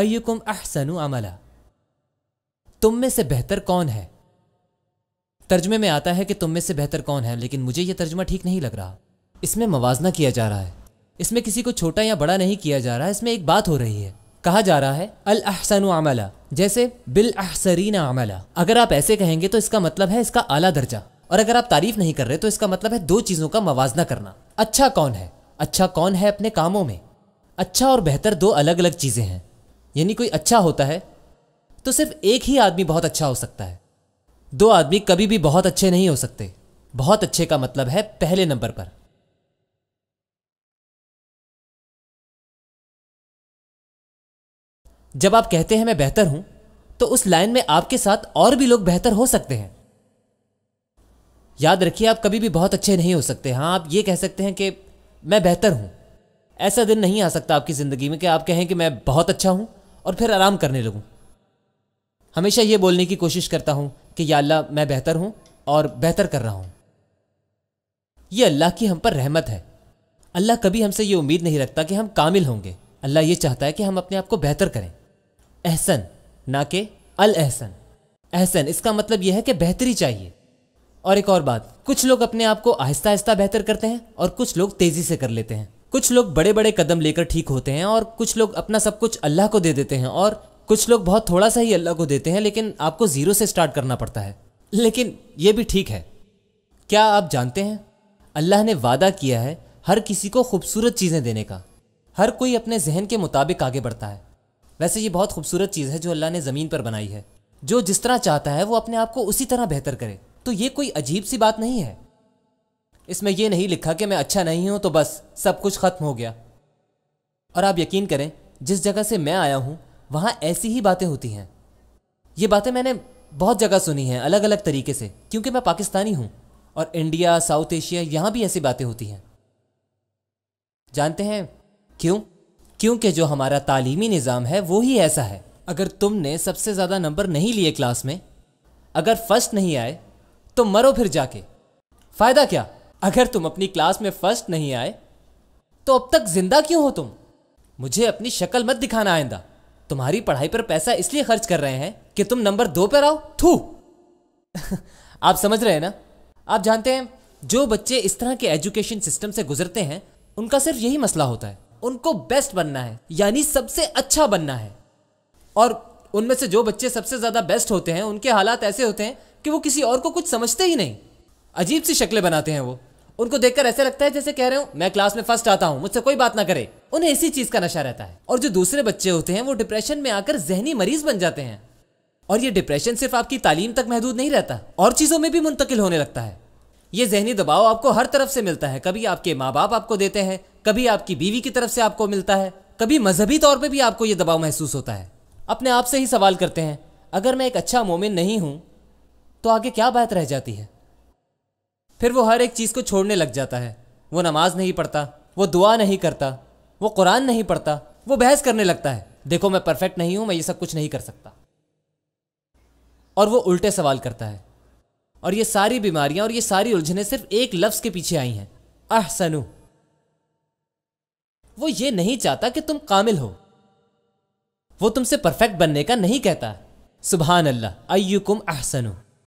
अयुकुम अहसनु अमला तुम में से बेहतर कौन है तर्जमे में आता है कि तुम में से बेहतर कौन है लेकिन मुझे यह तर्जमा ठीक नहीं लग रहा इसमें मवाजना किया जा रहा है इसमें किसी को छोटा या बड़ा नहीं किया जा रहा है इसमें एक बात हो रही है कहा जा रहा है अल अहसन अमला जैसे बिल अहसरीन अमला अगर आप ऐसे कहेंगे तो इसका मतलब है इसका आला दर्जा और अगर आप तारीफ नहीं कर रहे तो इसका मतलब है दो चीज़ों का मवाजना करना अच्छा कौन है अच्छा कौन है अपने कामों में अच्छा और बेहतर दो अलग अलग चीज़ें हैं यानी कोई अच्छा होता है तो सिर्फ एक ही आदमी बहुत अच्छा हो सकता है दो आदमी कभी भी बहुत अच्छे नहीं हो सकते बहुत अच्छे का मतलब है पहले नंबर पर जब आप कहते हैं मैं बेहतर हूं तो उस लाइन में आपके साथ और भी लोग बेहतर हो सकते हैं याद रखिए आप कभी भी बहुत अच्छे नहीं हो सकते हाँ आप ये कह सकते हैं कि मैं बेहतर हूं ऐसा दिन नहीं आ सकता आपकी ज़िंदगी में कि आप कहें कि मैं बहुत अच्छा हूं और फिर आराम करने लगूँ हमेशा ये बोलने की कोशिश करता हूँ कि या अल्लाह मैं बेहतर हूँ और बेहतर कर रहा हूँ ये अल्लाह की हम पर रहमत है अल्लाह कभी हमसे ये उम्मीद नहीं रखता कि हम कामिल होंगे अल्लाह ये चाहता है कि हम अपने आप को बेहतर करें एहसन ना कि अल एहसन एहसन इसका मतलब यह है कि बेहतरी चाहिए और एक और बात कुछ लोग अपने आप को आहिस्ता आहिस्ता बेहतर करते हैं और कुछ लोग तेज़ी से कर लेते हैं कुछ लोग बड़े बड़े कदम लेकर ठीक होते हैं और कुछ लोग अपना सब कुछ अल्लाह को दे देते हैं और कुछ लोग बहुत थोड़ा सा ही अल्लाह को देते हैं लेकिन आपको ज़ीरो से स्टार्ट करना पड़ता है लेकिन ये भी ठीक है क्या आप जानते हैं अल्लाह ने वादा किया है हर किसी को खूबसूरत चीज़ें देने का हर कोई अपने जहन के मुताबिक आगे बढ़ता है वैसे ये बहुत खूबसूरत चीज़ है जो अल्लाह ने ज़मीन पर बनाई है जो जिस तरह चाहता है वो अपने आप को उसी तरह बेहतर करे तो ये कोई अजीब सी बात नहीं है इसमें यह नहीं लिखा कि मैं अच्छा नहीं हूं तो बस सब कुछ ख़त्म हो गया और आप यकीन करें जिस जगह से मैं आया हूं वहां ऐसी ही बातें होती हैं ये बातें मैंने बहुत जगह सुनी हैं अलग अलग तरीके से क्योंकि मैं पाकिस्तानी हूं और इंडिया साउथ एशिया यहां भी ऐसी बातें होती हैं जानते हैं क्यों क्योंकि जो हमारा तालीमी निज़ाम है वो ही ऐसा है अगर तुमने सबसे ज़्यादा नंबर नहीं लिए क्लास में अगर फर्स्ट नहीं आए तो मरो फिर जाके फ़ायदा क्या अगर तुम अपनी क्लास में फर्स्ट नहीं आए तो अब तक जिंदा क्यों हो तुम मुझे अपनी शक्ल मत दिखाना आइंदा तुम्हारी पढ़ाई पर पैसा इसलिए खर्च कर रहे हैं कि तुम नंबर दो पर आओ थू आप समझ रहे हैं ना आप जानते हैं जो बच्चे इस तरह के एजुकेशन सिस्टम से गुजरते हैं उनका सिर्फ यही मसला होता है उनको बेस्ट बनना है यानी सबसे अच्छा बनना है और उनमें से जो बच्चे सबसे ज़्यादा बेस्ट होते हैं उनके हालात ऐसे होते हैं कि वो किसी और को कुछ समझते ही नहीं अजीब सी शक्लें बनाते हैं वो उनको देखकर ऐसा लगता है जैसे कह रहे हो मैं क्लास में फर्स्ट आता हूँ मुझसे कोई बात ना करे उन्हें इसी चीज का नशा रहता है और जो दूसरे बच्चे होते हैं वो डिप्रेशन में आकर जहनी मरीज बन जाते हैं और ये डिप्रेशन सिर्फ आपकी तालीम तक महदूद नहीं रहता और चीज़ों में भी मुंतकिल होने लगता है ये जहनी दबाव आपको हर तरफ से मिलता है कभी आपके माँ बाप आपको देते हैं कभी आपकी बीवी की तरफ से आपको मिलता है कभी मजहबी तौर पर भी आपको ये दबाव महसूस होता है अपने आप से ही सवाल करते हैं अगर मैं एक अच्छा मोमिन नहीं हूँ तो आगे क्या बात रह जाती है फिर वो हर एक चीज़ को छोड़ने लग जाता है वो नमाज नहीं पढ़ता वो दुआ नहीं करता वो कुरान नहीं पढ़ता वो बहस करने लगता है देखो मैं परफेक्ट नहीं हूँ मैं ये सब कुछ नहीं कर सकता और वो उल्टे सवाल करता है और ये सारी बीमारियां और ये सारी उलझने सिर्फ एक लफ्ज़ के पीछे आई हैं अहसनु वो ये नहीं चाहता कि तुम कामिल हो वो तुमसे परफेक्ट बनने का नहीं कहता सुबहान अल्लाह अयुकुम अहसनु